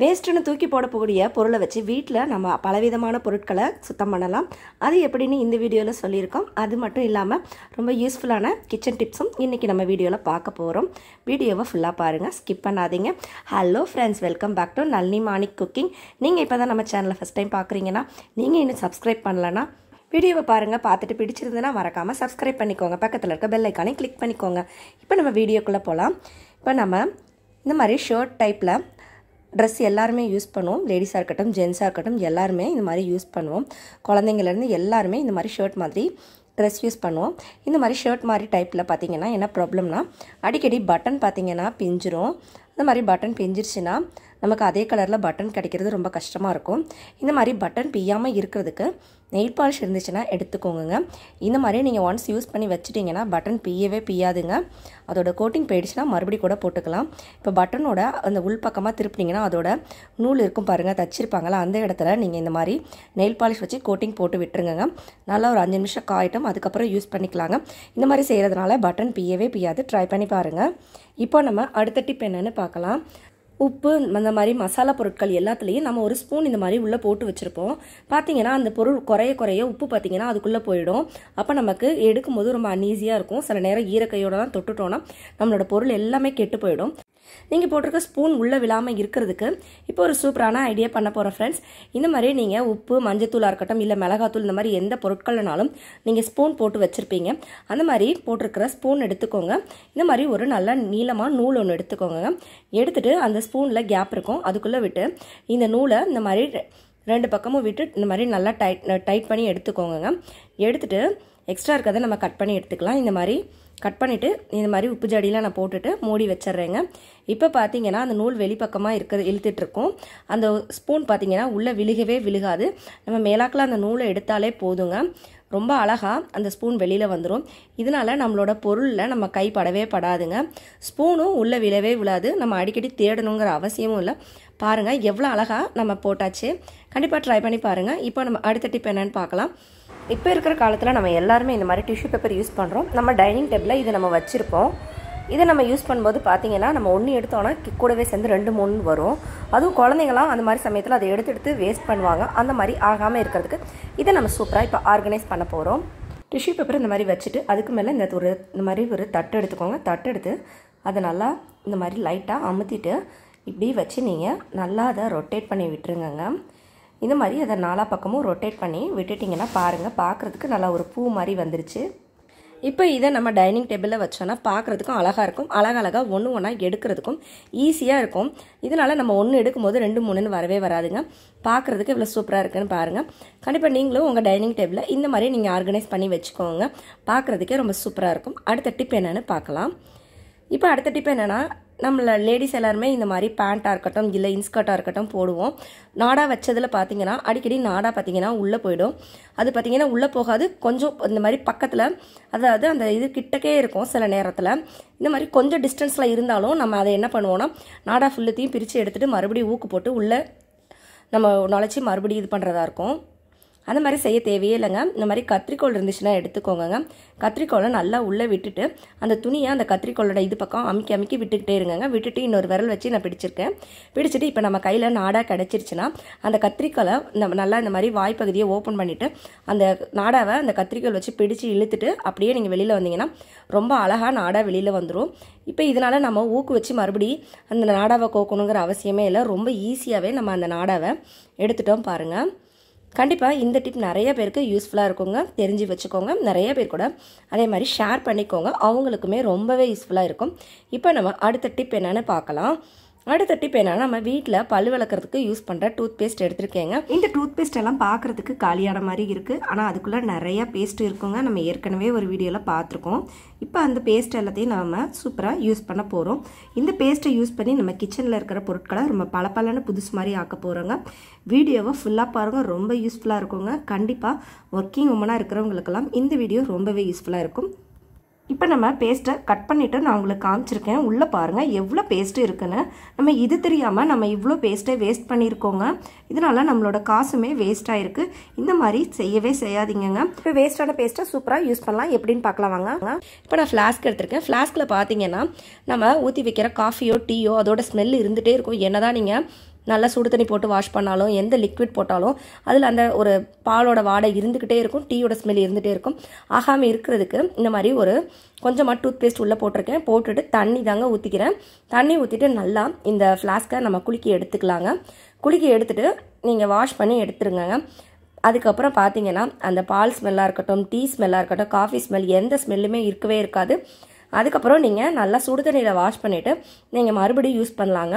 வேஸ்ட்டுன்னு தூக்கி போடக்கூடிய பொருளை வச்சு வீட்டில் நம்ம பலவிதமான பொருட்களை சுத்தம் பண்ணலாம் அது எப்படின்னு இந்த வீடியோவில் சொல்லியிருக்கோம் அது மட்டும் இல்லாமல் ரொம்ப யூஸ்ஃபுல்லான கிச்சன் டிப்ஸும் இன்றைக்கி நம்ம வீடியோவில் பார்க்க போகிறோம் வீடியோவை ஃபுல்லாக பாருங்கள் ஸ்கிப் பண்ணாதீங்க hello friends welcome back to Nalini morning cooking நீங்கள் இப்போ தான் நம்ம சேனலை ஃபஸ்ட் டைம் பார்க்குறீங்கன்னா நீங்கள் இன்னும் சப்ஸ்கிரைப் பண்ணலன்னா வீடியோவை பாருங்கள் பார்த்துட்டு பிடிச்சிருந்ததுன்னா மறக்காமல் சப்ஸ்கிரைப் பண்ணிக்கோங்க பக்கத்தில் இருக்க பெல் ஐக்கானே கிளிக் பண்ணிக்கோங்க இப்போ நம்ம வீடியோக்குள்ளே போகலாம் இப்போ நம்ம இந்த மாதிரி ஷர்ட் டைப்பில் ட்ரெஸ் எல்லாருமே யூஸ் பண்ணுவோம் லேடிஸாக இருக்கட்டும் ஜென்ஸாக இருக்கட்டும் எல்லாருமே இந்த மாதிரி யூஸ் பண்ணுவோம் குழந்தைங்கள்லேருந்து எல்லாருமே இந்த மாதிரி ஷர்ட் மாதிரி ட்ரெஸ் யூஸ் பண்ணுவோம் இந்த மாதிரி ஷர்ட் மாதிரி டைப்பில் பார்த்திங்கன்னா என்ன ப்ராப்ளம்னா அடிக்கடி பட்டன் பார்த்திங்கன்னா பிஞ்சிரும் இந்த மாதிரி பட்டன் பிஞ்சிருச்சுன்னா நமக்கு அதே கலரில் பட்டன் கிடைக்கிறது ரொம்ப கஷ்டமாக இருக்கும் இந்த மாதிரி பட்டன் பிய்யாமல் இருக்கிறதுக்கு நெயில் பாலிஷ் இருந்துச்சுன்னா எடுத்துக்கோங்க இந்த மாதிரி நீங்கள் ஒன்ஸ் யூஸ் பண்ணி வச்சுட்டிங்கன்னா பட்டன் பியவே பியாதுங்க அதோட கோட்டிங் போயிடுச்சுன்னா மறுபடி கூட போட்டுக்கலாம் இப்போ பட்டனோட அந்த உள் பக்கமாக திருப்பினீங்கன்னா அதோட நூல் இருக்கும் பாருங்கள் தச்சிருப்பாங்களா அந்த இடத்துல நீங்கள் இந்த மாதிரி நெயில் பாலிஷ் வச்சு கோட்டிங் போட்டு விட்டுருங்க நல்லா ஒரு அஞ்சு நிமிஷம் காயிட்டும் அதுக்கப்புறம் யூஸ் பண்ணிக்கலாங்க இந்த மாதிரி செய்கிறதுனால பட்டன் பியவே பியாது ட்ரை பண்ணி பாருங்கள் இப்போ நம்ம அடுத்த டிப் என்னென்னு பார்க்கலாம் உப்பு அந்த மாதிரி மசாலா பொருட்கள் எல்லாத்துலேயும் நம்ம ஒரு ஸ்பூன் இந்த மாதிரி உள்ளே போட்டு வச்சுருப்போம் பார்த்தீங்கன்னா அந்த பொருள் குறைய குறைய உப்பு பார்த்திங்கன்னா அதுக்குள்ளே போயிடும் அப்போ நமக்கு எடுக்கும்போது ரொம்ப அன்ஈஸியாக இருக்கும் சில நேரம் ஈரக்கையோடு தான் தொட்டுட்டோம்னா நம்மளோட பொருள் எல்லாமே கெட்டு போயிடும் நீங்கள் போட்டிருக்க ஸ்பூன் உள்ளே விழாமல் இருக்கிறதுக்கு இப்போ ஒரு சூப்பரான ஐடியா பண்ண போகிறோம் ஃப்ரெண்ட்ஸ் இந்த மாதிரி நீங்கள் உப்பு மஞ்சத்தூளாக இருக்கட்டும் இல்லை மிளகாத்தூள் இந்த மாதிரி எந்த பொருட்கள்னாலும் நீங்கள் ஸ்பூன் போட்டு வச்சுருப்பீங்க அந்த மாதிரி போட்டிருக்கிற ஸ்பூன் எடுத்துக்கோங்க இந்த மாதிரி ஒரு நல்ல நீளமாக நூல் ஒன்று எடுத்துக்கோங்க எடுத்துகிட்டு அந்த ஸ்பூனில் கேப் இருக்கும் அதுக்குள்ளே விட்டு இந்த நூலை இந்த மாதிரி ரெண்டு பக்கமும் விட்டு இந்த மாதிரி நல்லா டைட் டைட் பண்ணி எடுத்துக்கோங்க எடுத்துகிட்டு எக்ஸ்ட்ரா இருக்கிறத நம்ம கட் பண்ணி எடுத்துக்கலாம் இந்த மாதிரி கட் பண்ணிவிட்டு இந்த மாதிரி உப்பு ஜாடியெலாம் நான் போட்டுட்டு மூடி வச்சிட்றேங்க இப்போ பார்த்தீங்கன்னா அந்த நூல் வெளிப்பக்கமாக இருக்கிறது இழுத்துட்ருக்கோம் அந்த ஸ்பூன் பார்த்தீங்கன்னா உள்ளே விழுகவே விழுகாது நம்ம மேலாக்கில் அந்த நூலை எடுத்தாலே போதுங்க ரொம்ப அழகாக அந்த ஸ்பூன் வெளியில் வந்துடும் இதனால் நம்மளோட பொருளில் நம்ம கை படவே படாதுங்க ஸ்பூனும் உள்ளே விழவே விழாது நம்ம அடிக்கடி தேடணுங்கிற அவசியமும் இல்லை பாருங்கள் எவ்வளோ அழகாக நம்ம போட்டாச்சு கண்டிப்பாக ட்ரை பண்ணி பாருங்கள் இப்போ நம்ம அடுத்த டிப் என்னென்னு பார்க்கலாம் இப்போ இருக்கிற காலத்தில் நம்ம எல்லாருமே இந்த மாதிரி டிஷ்யூ பேப்பர் யூஸ் பண்ணுறோம் நம்ம டைனிங் டேபிளில் இதை நம்ம வச்சுருப்போம் இதை நம்ம யூஸ் பண்ணும்போது பார்த்திங்கன்னா நம்ம ஒன்று எடுத்தோன்னா கூடவே சேர்ந்து ரெண்டு மூணு வரும் அதுவும் குழந்தைங்களாம் அந்த மாதிரி சமயத்தில் அதை எடுத்து எடுத்து வேஸ்ட் பண்ணுவாங்க அந்த மாதிரி ஆகாமல் இருக்கிறதுக்கு இதை நம்ம சூப்பராக இப்போ ஆர்கனைஸ் பண்ண போகிறோம் டிஷ்யூ பேப்பர் இந்த மாதிரி வச்சுட்டு அதுக்கு மேலே இந்த ஒரு இந்த மாதிரி ஒரு தட்டு எடுத்துக்கோங்க தட்டு எடுத்து அதை நல்லா இந்த மாதிரி லைட்டாக அமுத்திட்டு இப்படி வச்சு நீங்கள் நல்லா அதை ரொட்டேட் பண்ணி விட்டுருங்கங்க இந்த மாதிரி அதை நாலா பக்கமும் ரொட்டேட் பண்ணி விட்டுட்டிங்கன்னா பாருங்கள் பார்க்குறதுக்கு நல்லா ஒரு பூ மாதிரி வந்துருச்சு இப்போ இதை நம்ம டைனிங் டேபிளில் வச்சோன்னா பார்க்குறதுக்கும் அழகாக இருக்கும் அழகழகாக ஒன்று ஒன்றா எடுக்கிறதுக்கும் ஈஸியாக இருக்கும் இதனால் நம்ம ஒன்று எடுக்கும்போது ரெண்டு மூணுன்னு வரவே வராதுங்க பார்க்குறதுக்கு இவ்வளோ சூப்பராக இருக்குதுன்னு பாருங்கள் கண்டிப்பாக நீங்களும் உங்கள் டைனிங் டேபிளில் இந்த மாதிரி நீங்கள் ஆர்கனைஸ் பண்ணி வச்சுக்கோங்க பார்க்குறதுக்கே ரொம்ப சூப்பராக இருக்கும் அடுத்த டிப் என்னென்னு பார்க்கலாம் இப்போ அடுத்த டிப் என்னென்னா நம்ம லேடிஸ் எல்லாருமே இந்த மாதிரி பேண்ட்டாக இருக்கட்டும் இல்லை இன்ஸ்கர்ட்டாக இருக்கட்டும் போடுவோம் நாடா வச்சதில் பார்த்தீங்கன்னா அடிக்கடி நாடா பார்த்தீங்கன்னா உள்ளே போயிடும் அது பார்த்தீங்கன்னா உள்ளே போகாது கொஞ்சம் இந்த மாதிரி பக்கத்தில் அதாவது அந்த இது கிட்டக்கே இருக்கும் சில நேரத்தில் இந்த மாதிரி கொஞ்சம் டிஸ்டன்ஸில் இருந்தாலும் நம்ம அதை என்ன பண்ணுவோம்னா நாடா ஃபுல்லத்தையும் பிரித்து எடுத்துகிட்டு மறுபடியும் ஊக்கு போட்டு உள்ளே நம்ம நுழைச்சி மறுபடியும் இது பண்ணுறதா இருக்கும் அந்த மாதிரி செய்ய தேவையே இல்லைங்க இந்த மாதிரி கத்திரிக்கோள் இருந்துச்சுன்னா எடுத்துக்கோங்க கத்திரிக்கோளை நல்லா உள்ளே விட்டுட்டு அந்த துணியை அந்த கத்திரிக்கோளோட இது பக்கம் அமுக்கி அமுக்கி விட்டுக்கிட்டே இருங்கங்க விட்டுட்டு இன்னொரு விரல் வச்சு நான் பிடிச்சிருக்கேன் பிடிச்சிட்டு இப்போ நம்ம கையில் நாடாக கிடச்சிருச்சுன்னா அந்த கத்திரிக்கோளை நம்ம நல்லா இந்த மாதிரி வாய்ப்பகுதியை ஓப்பன் பண்ணிவிட்டு அந்த நாடாவை அந்த கத்திரிக்கோள் வச்சு பிடிச்சு இழுத்துட்டு அப்படியே நீங்கள் வெளியில் வந்தீங்கன்னா ரொம்ப அழகாக நாடாக வெளியில் வந்துடும் இப்போ இதனால் நம்ம ஊக்கு வச்சு மறுபடி அந்த நாடாவை கோக்கணுங்கிற அவசியமே இல்லை ரொம்ப ஈஸியாகவே நம்ம அந்த நாடாவை எடுத்துட்டோம் பாருங்கள் கண்டிப்பாக இந்த டிப் நிறைய பேருக்கு யூஸ்ஃபுல்லாக இருக்குங்க தெரிஞ்சு வச்சுக்கோங்க நிறைய பேர் கூட அதே மாதிரி ஷேர் பண்ணிக்கோங்க அவங்களுக்குமே ரொம்பவே யூஸ்ஃபுல்லாக இருக்கும் இப்போ நம்ம அடுத்த டிப் என்னென்னு பார்க்கலாம் அடுத்த டிப் என்னன்னா நம்ம வீட்டில் பல் விளக்குறதுக்கு யூஸ் பண்ணுற டூத் பேஸ்ட் எடுத்துருக்கேங்க இந்த டூத் பேஸ்ட் எல்லாம் பார்க்குறதுக்கு காலியான மாதிரி இருக்குது ஆனால் அதுக்குள்ளே நிறையா பேஸ்ட் இருக்குங்க நம்ம ஏற்கனவே ஒரு வீடியோவில் பார்த்துருக்கோம் இப்போ அந்த பேஸ்ட் எல்லாத்தையும் நாம் சூப்பராக யூஸ் பண்ண போகிறோம் இந்த பேஸ்ட்டை யூஸ் பண்ணி நம்ம கிச்சனில் இருக்கிற பொருட்களை ரொம்ப பல பலன்னு புதுசு மாதிரி ஆக்க போகிறோங்க வீடியோவை ஃபுல்லாக பாருங்கள் ரொம்ப யூஸ்ஃபுல்லாக இருக்குங்க கண்டிப்பாக ஒர்க்கிங் உமனாக இருக்கிறவங்களுக்கெல்லாம் இந்த வீடியோ ரொம்பவே யூஸ்ஃபுல்லாக இருக்கும் இப்போ நம்ம பேஸ்ட்டை கட் பண்ணிவிட்டு நான் உங்களுக்கு காமிச்சிருக்கேன் உள்ளே பாருங்கள் எவ்வளோ பேஸ்ட்டு இருக்குன்னு நம்ம இது தெரியாமல் நம்ம இவ்வளோ பேஸ்ட்டை வேஸ்ட் பண்ணியிருக்கோங்க இதனால் நம்மளோட காசுமே வேஸ்ட் ஆகிருக்கு இந்த மாதிரி செய்யவே செய்யாதீங்கங்க இப்போ வேஸ்ட்டான பேஸ்ட்டை சூப்பராக யூஸ் பண்ணலாம் எப்படின்னு பார்க்கலாம் வாங்க இப்போ நான் ஃப்ளாஸ்க் எடுத்திருக்கேன் ஃப்ளாஸ்கில் பார்த்தீங்கன்னா நம்ம ஊற்றி வைக்கிற காஃபியோ டீயோ அதோட ஸ்மெல் இருந்துகிட்டே இருக்கும் என்ன தான் நீங்கள் நல்லா சுடு தண்ணி போட்டு வாஷ் பண்ணாலும் எந்த லிக்விட் போட்டாலும் அதில் அந்த ஒரு பாலோட வாடை இருந்துக்கிட்டே இருக்கும் டீயோட ஸ்மெல் இருந்துகிட்டே இருக்கும் ஆகாமல் இருக்கிறதுக்கு இந்த மாதிரி ஒரு கொஞ்சமாக டூத் பேஸ்ட் உள்ளே போட்டிருக்கேன் போட்டுட்டு தண்ணி தாங்க ஊற்றிக்கிறேன் தண்ணி ஊற்றிட்டு நல்லா இந்த ஃப்ளாஸ்க்கை நம்ம குலுக்கி எடுத்துக்கலாங்க குலுக்கி எடுத்துகிட்டு நீங்கள் வாஷ் பண்ணி எடுத்துருங்க அதுக்கப்புறம் பார்த்தீங்கன்னா அந்த பால் ஸ்மெல்லாக இருக்கட்டும் டீ ஸ்மெல்லாக இருக்கட்டும் காஃபி ஸ்மெல் எந்த ஸ்மெல்லுமே இருக்கவே இருக்காது அதுக்கப்புறம் நீங்கள் நல்லா சுடு தண்ணியில் வாஷ் பண்ணிவிட்டு நீங்கள் மறுபடியும் யூஸ் பண்ணலாங்க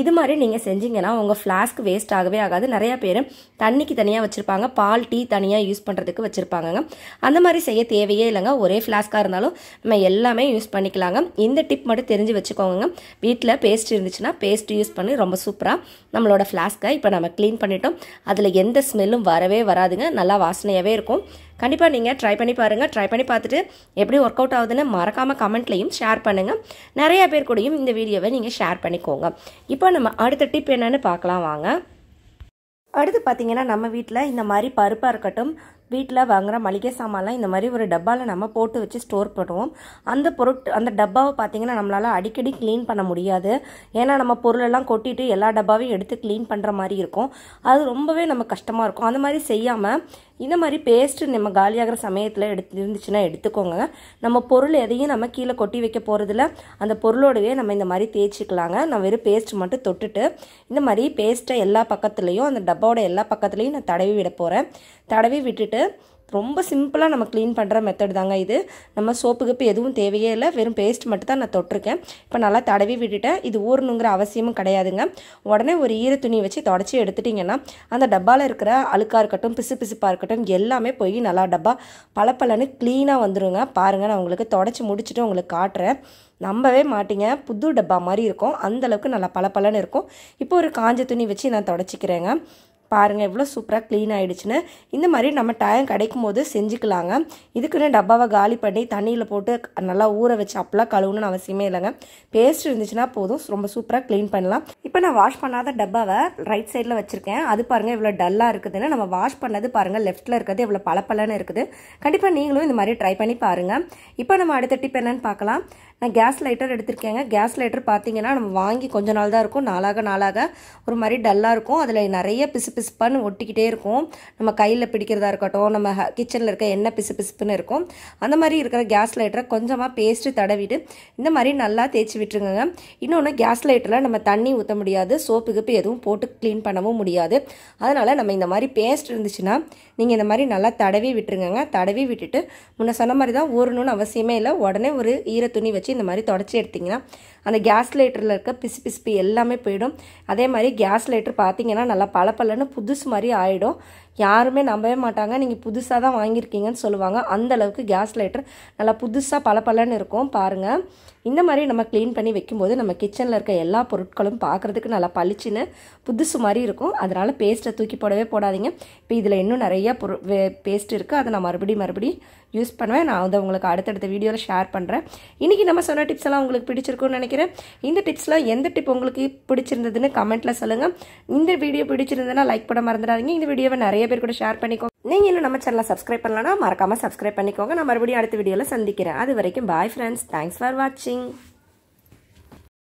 இது மாதிரி நீங்கள் செஞ்சீங்கன்னா உங்கள் ஃப்ளாஸ்க் வேஸ்ட் ஆகவே ஆகாது நிறையா பேர் தண்ணிக்கு தனியாக வச்சுருப்பாங்க பால் டீ தனியாக யூஸ் பண்ணுறதுக்கு வச்சுருப்பாங்கங்க அந்த மாதிரி செய்ய தேவையே இல்லைங்க ஒரே ஃப்ளாஸ்க்காக இருந்தாலும் நம்ம எல்லாமே யூஸ் பண்ணிக்கலாங்க இந்த டிப் மட்டும் தெரிஞ்சு வச்சுக்கோங்க வீட்டில் பேஸ்ட் இருந்துச்சுன்னா பேஸ்ட் யூஸ் பண்ணி ரொம்ப சூப்பராக நம்மளோட ஃப்ளாஸ்க்கை இப்போ நம்ம க்ளீன் பண்ணிட்டோம் அதில் எந்த ஸ்மெல்லும் வரவே வராதுங்க நல்லா வாசனையாகவே இருக்கும் கண்டிப்பாக நீங்கள் ட்ரை பண்ணி பாருங்கள் ட்ரை பண்ணி பார்த்துட்டு எப்படி ஒர்க் அவுட் ஆகுதுன்னு மறக்காமல் கமெண்ட்லையும் ஷேர் பண்ணுங்கள் நிறையா பேர் கூடயும் இந்த வீடியோவை நீங்கள் ஷேர் பண்ணிக்கோங்க இப்போ நம்ம அடுத்த டிப் என்னென்னு பார்க்கலாம் வாங்க அடுத்து பார்த்தீங்கன்னா நம்ம வீட்டில் இந்த மாதிரி பருப்பாக இருக்கட்டும் வீட்டில் வாங்குகிற மளிகை சாமான்லாம் இந்த மாதிரி ஒரு டப்பாவில் நம்ம போட்டு வச்சு ஸ்டோர் பண்ணுவோம் அந்த பொருட் அந்த டப்பாவை பார்த்திங்கன்னா நம்மளால் அடிக்கடி க்ளீன் பண்ண முடியாது ஏன்னா நம்ம பொருளெல்லாம் கொட்டிட்டு எல்லா டப்பாவையும் எடுத்து க்ளீன் பண்ணுற மாதிரி இருக்கும் அது ரொம்பவே நம்ம கஷ்டமாக இருக்கும் அந்த மாதிரி செய்யாமல் இந்த மாதிரி பேஸ்ட்டு நம்ம காலியாகிற சமயத்தில் எடுத்து இருந்துச்சுன்னா எடுத்துக்கோங்க நம்ம பொருள் எதையும் நம்ம கீழே கொட்டி வைக்க போகிறதில்ல அந்த பொருளோடவே நம்ம இந்த மாதிரி தேய்ச்சிக்கலாங்க நான் வெறும் பேஸ்ட் மட்டும் தொட்டுட்டு இந்த மாதிரி பேஸ்ட்டை எல்லா பக்கத்துலேயும் அந்த டப்பாவோட எல்லா பக்கத்துலேயும் நான் தடவி விட போகிறேன் தடவி விட்டுட்டு ரொம்ப சிம்பிளாக நம்ம க்ளீன் பண்ணுற மெத்தட் தாங்க இது நம்ம சோப்பு கப்பு எதுவும் தேவையே இல்லை வெறும் பேஸ்ட் மட்டும் தான் நான் தொட்டிருக்கேன் இப்போ நல்லா தடவி விட்டுட்டேன் இது ஊறணுங்கிற அவசியமும் கிடையாதுங்க உடனே ஒரு ஈர துணி வச்சு தொடச்சி எடுத்துட்டிங்கன்னா அந்த டப்பாவில் இருக்கிற அழுக்காக இருக்கட்டும் பிசு பிசுப்பாக இருக்கட்டும் எல்லாமே போய் நல்லா டப்பா பளபளன்னு க்ளீனாக வந்துடுங்க பாருங்கள் நான் உங்களுக்கு தொடச்சி முடிச்சுட்டு உங்களுக்கு காட்டுறேன் நம்பவே மாட்டிங்க புது டப்பா மாதிரி இருக்கும் அந்தளவுக்கு நல்லா பளபளன்னு இருக்கும் இப்போ ஒரு காஞ்ச துணி வச்சு நான் தொடச்சிக்கிறேங்க பாருங்கள் இவ்வளோ சூப்பராக க்ளீன் ஆகிடுச்சுன்னு இந்த மாதிரி நம்ம டயம் கிடைக்கும் போது செஞ்சுக்கலாங்க இதுக்குன்னு டப்பாவை காலி பண்ணி தண்ணியில் போட்டு நல்லா ஊற வச்சு அப்பெல்லாம் கழுவணும்னு அவசியமே இல்லைங்க பேஸ்ட் இருந்துச்சுன்னா போதும் ரொம்ப சூப்பராக க்ளீன் பண்ணலாம் இப்போ நான் வாஷ் பண்ணாத டப்பாவை ரைட் சைடில் வச்சுருக்கேன் அது பாருங்கள் இவ்வளோ டல்லாக இருக்குதுன்னு நம்ம வாஷ் பண்ணது பாருங்கள் லெஃப்ட்டில் இருக்கிறது இவ்வளோ பளபளன்னு இருக்குது கண்டிப்பாக நீங்களும் இந்த மாதிரி ட்ரை பண்ணி பாருங்கள் இப்போ நம்ம அடுத்த டிப் என்னன்னு பார்க்கலாம் நான் கேஸ் லைட்டர் எடுத்திருக்கேங்க கேஸ் லைட்டர் பார்த்தீங்கன்னா நம்ம வாங்கி கொஞ்ச நாள் தான் இருக்கும் நாளாக நாளாக ஒரு மாதிரி டல்லாக இருக்கும் அதில் நிறைய பிசு பிசுபிசுப்பான்னு ஒட்டிக்கிட்டே இருக்கும் நம்ம கையில் பிடிக்கிறதா இருக்கட்டும் நம்ம கிச்சனில் இருக்க என்ன பிசு பிசுப்புன்னு இருக்கும் அந்த மாதிரி இருக்கிற கேஸ் லைட்டரை கொஞ்சமாக பேஸ்ட்டு தடவிட்டு இந்த மாதிரி நல்லா தேய்ச்சி விட்டுருங்க இன்னொன்று கேஸ் லைட்டரில் நம்ம தண்ணி ஊற்ற முடியாது சோப்பு கிப்பு எதுவும் போட்டு க்ளீன் பண்ணவும் முடியாது அதனால் நம்ம இந்த மாதிரி பேஸ்ட் இருந்துச்சுன்னா நீங்கள் இந்த மாதிரி நல்லா தடவி விட்டுருங்க தடவி விட்டுட்டு முன்ன சொன்ன மாதிரி தான் ஊறணும்னு அவசியமே இல்லை உடனே ஒரு ஈர துணி வச்சு இந்த மாதிரி தொடச்சி எடுத்திங்கன்னா அந்த கேஸ் லைட்டரில் இருக்க பிசு பிசுப்பு எல்லாமே போயிடும் அதே மாதிரி கேஸ் லைட்டர் பார்த்தீங்கன்னா நல்லா பளபளன்னு பார்த்தீங்கன்னா புதுசு மாதிரி ஆகிடும் யாருமே நம்பவே மாட்டாங்க நீங்கள் புதுசாக தான் வாங்கியிருக்கீங்கன்னு சொல்லுவாங்க அந்தளவுக்கு கேஸ் லைட்டர் நல்லா புதுசாக பல பலன்னு இருக்கும் பாருங்கள் இந்த மாதிரி நம்ம க்ளீன் பண்ணி வைக்கும்போது நம்ம கிச்சனில் இருக்க எல்லா பொருட்களும் பார்க்குறதுக்கு நல்லா பளிச்சுன்னு புதுசு மாதிரி இருக்கும் அதனால் பேஸ்ட்டை தூக்கி போடவே போடாதீங்க இப்போ இதில் இன்னும் நிறையா பொரு பேஸ்ட் இருக்குது அதை நான் மறுபடியும் மறுபடியும் யூஸ் பண்ணுவேன் நான் வந்து உங்களுக்கு அடுத்தடுத்த வீடியோவில் ஷேர் பண்ணுறேன் இன்றைக்கி நம்ம சொன்ன டிப்ஸ் எல்லாம் உங்களுக்கு பிடிச்சிருக்கும்னு நினைக்கிறேன் இந்த டிப்ஸ்லாம் எந்த டிப் உங்களுக்கு பிடிச்சிருந்ததுன்னு கமெண்ட்டில் சொல்லுங்கள் இந்த வீடியோ பிடிச்சிருந்ததுன்னா லைக் பண்ண மறந்துடாதீங்க இந்த வீடியோவை நிறைய நிறைய பேர் கூட ஷேர் பண்ணிக்கோங்க நீங்க இன்னும் நம்ம சேனலை சப்ஸ்கிரைப் பண்ணலன்னா மறக்காம சப்ஸ்கிரைப் பண்ணிக்கோங்க நான் மறுபடியும் அடுத்த வீடியோல சந்திக்கிறேன் அது வரைக்கும் பாய் ஃப்ரெண்ட்ஸ் தேங்க்ஸ் ஃபார் வாட்சிங்